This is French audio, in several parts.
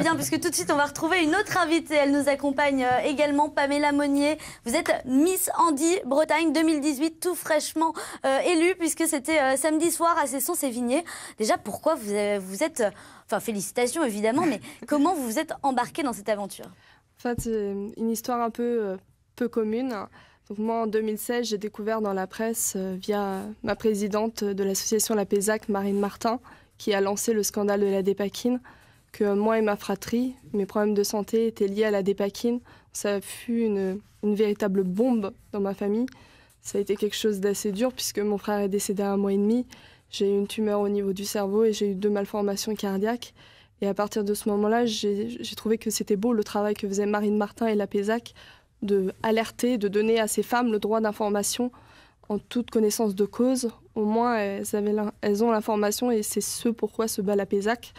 bien, puisque tout de suite, on va retrouver une autre invitée. Elle nous accompagne euh, également, Pamela Monnier. Vous êtes euh, Miss Andy Bretagne 2018, tout fraîchement euh, élue, puisque c'était samedi soir à Cesson-Sévigné. Déjà, pourquoi vous, êtes... Enfin, félicitations, évidemment, mais comment vous vous êtes embarquée dans cette aventure En fait, c'est une histoire un peu, peu commune. Donc moi, en 2016, j'ai découvert dans la presse, via ma présidente de l'association La Pésac, Marine Martin, qui a lancé le scandale de la dépakine, que moi et ma fratrie, mes problèmes de santé étaient liés à la dépakine. Ça fut une, une véritable bombe dans ma famille. Ça a été quelque chose d'assez dur puisque mon frère est décédé à un mois et demi. J'ai eu une tumeur au niveau du cerveau et j'ai eu deux malformations cardiaques. Et à partir de ce moment-là, j'ai trouvé que c'était beau le travail que faisaient Marine Martin et la PESAC de alerter, de donner à ces femmes le droit d'information en toute connaissance de cause. Au moins, elles, elles ont l'information et c'est ce pourquoi se bat la PESAC.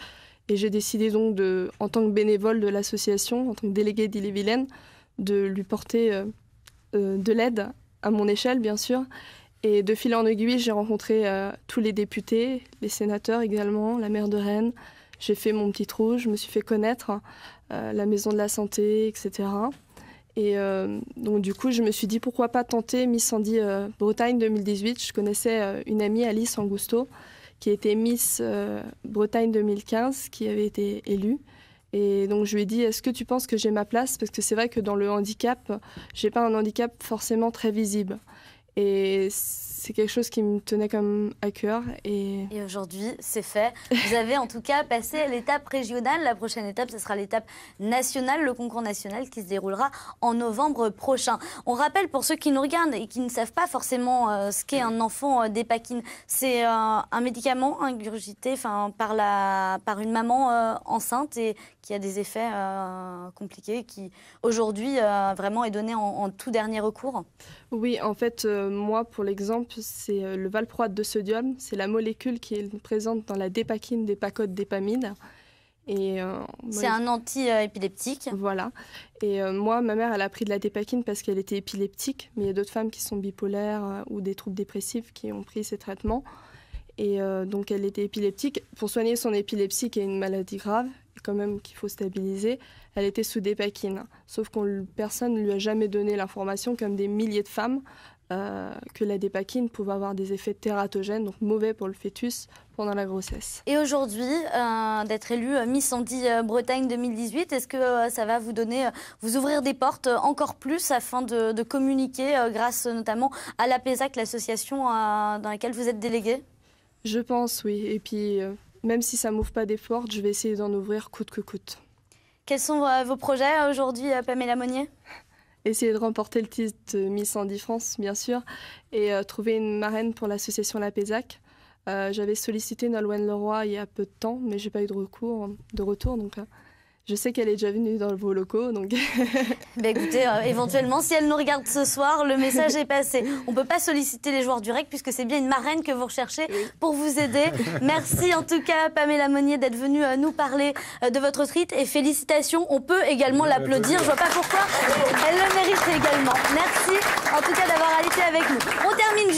Et j'ai décidé donc, en tant que bénévole de l'association, en tant que déléguée d'Ille-et-Vilaine, de lui porter euh, euh, de l'aide, à mon échelle bien sûr. Et de fil en aiguille, j'ai rencontré euh, tous les députés, les sénateurs également, la maire de Rennes. J'ai fait mon petit trou, je me suis fait connaître, la maison de la santé, etc. Et donc du coup, je me suis dit pourquoi pas tenter Miss Sandy Bretagne 2018. Je connaissais une amie, Alice Angusto, qui était Miss euh, Bretagne 2015, qui avait été élue. Et donc je lui ai dit est-ce que tu penses que j'ai ma place parce que c'est vrai que dans le handicap, j'ai pas un handicap forcément très visible. Et c'est quelque chose qui me tenait comme à cœur. Et, aujourd'hui, c'est fait. Vous avez en tout cas passé l'étape régionale. La prochaine étape, ce sera l'étape nationale, le concours national qui se déroulera en novembre prochain. On rappelle pour ceux qui nous regardent et qui ne savent pas forcément euh, ce qu'est un enfant euh, c'est euh, un médicament ingurgité enfin, par, la, par une maman euh, enceinte et qui a des effets compliqués qui aujourd'hui vraiment est donné en, tout dernier recours. Oui, en fait moi, pour l'exemple, c'est euh, le valproate de sodium. C'est la molécule qui est présente dans la dépakine des pacotes d'épamine. Et euh, c'est un anti-épileptique. Voilà. Et euh, moi, ma mère, elle a pris de la dépakine parce qu'elle était épileptique, mais il y a d'autres femmes qui sont bipolaires ou des troubles dépressifs qui ont pris ces traitements. Et donc, elle était épileptique. Pour soigner son épilepsie, qui est une maladie grave, quand même qu'il faut stabiliser, elle était sous dépakine. Sauf qu'on personne ne lui a jamais donné l'information, comme des milliers de femmes euh, que la dépakine pouvait avoir des effets tératogènes, donc mauvais pour le fœtus pendant la grossesse. Et aujourd'hui, euh, d'être élu euh, Miss Andy Bretagne 2018, est-ce que ça va vous donner, vous ouvrir des portes encore plus afin de, communiquer grâce notamment à l'APESAC, l'association dans laquelle vous êtes déléguée Je pense, oui. Et puis, même si ça m'ouvre pas des portes, je vais essayer d'en ouvrir coûte que coûte. Quels sont vos projets aujourd'hui, Pamela Monnier essayer de remporter le titre de Miss en France, bien sûr, et euh, trouver une marraine pour l'association La Pézac. Euh, j'avais sollicité Nolwenn Leroy il y a peu de temps, mais j'ai pas eu de, recours, de retour. Donc, euh, je sais qu'elle est déjà venue dans vos locaux, donc. bah écoutez, euh, éventuellement, si elle nous regarde ce soir, le message est passé. On peut pas solliciter les joueurs du REC puisque c'est bien une marraine que vous recherchez pour vous aider. Merci en tout cas, Pamela Monnier, d'être venue euh, nous parler euh, de votre street et félicitations. On peut également l'applaudir. Je vois pas pourquoi. Elle le mérite également. Merci en tout cas d'avoir été avec nous. On termine.